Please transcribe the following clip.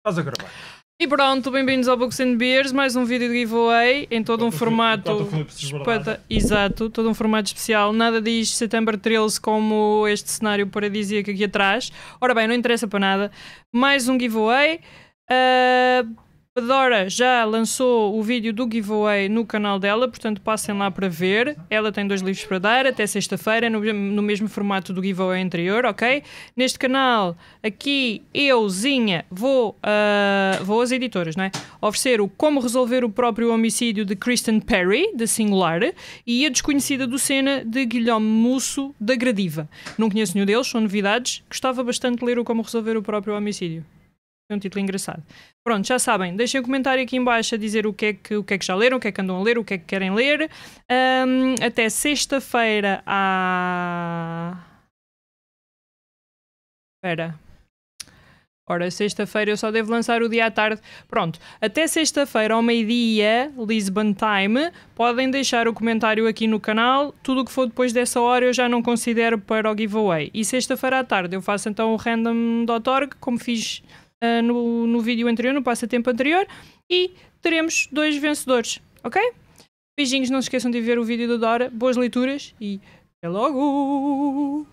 Estás a gravar. E pronto, bem-vindos ao Books and Beers, mais um vídeo de giveaway em todo um formato espeta... exato, todo um formato especial. Nada diz September 13 como este cenário paradisíaco aqui atrás. Ora bem, não interessa para nada. Mais um giveaway. Uh... Dora já lançou o vídeo do giveaway no canal dela, portanto passem lá para ver. Ela tem dois livros para dar até sexta-feira, no, no, mesmo formato do giveaway anterior, ok? Neste canal, aqui euzinha vou, uh, vou às editoras, não é? Oferecer o Como Resolver o Próprio Homicídio de Kristen Perry, da Singular, e a Desconhecida do Sena de Guilherme Musso, da Gradiva. Não conheço nenhum deles, são novidades. Gostava bastante de ler o Como Resolver o Próprio Homicídio. É um título engraçado. Pronto, já sabem, deixem um comentário aqui embaixo a dizer o que, é que, o que é que já leram, o que é que andam a ler, o que é que querem ler. Um, até sexta-feira à. Espera. Ora, sexta-feira eu só devo lançar o dia à tarde. Pronto, até sexta-feira ao meio-dia, Lisbon Time, podem deixar o comentário aqui no canal. Tudo o que for depois dessa hora eu já não considero para o giveaway. E sexta-feira à tarde eu faço então o random.org, como fiz uh, no, no vídeo anterior, no passatempo anterior, e teremos dois vencedores, ok? Beijinhos, não se esqueçam de ver o vídeo da Dora, boas leituras e até logo!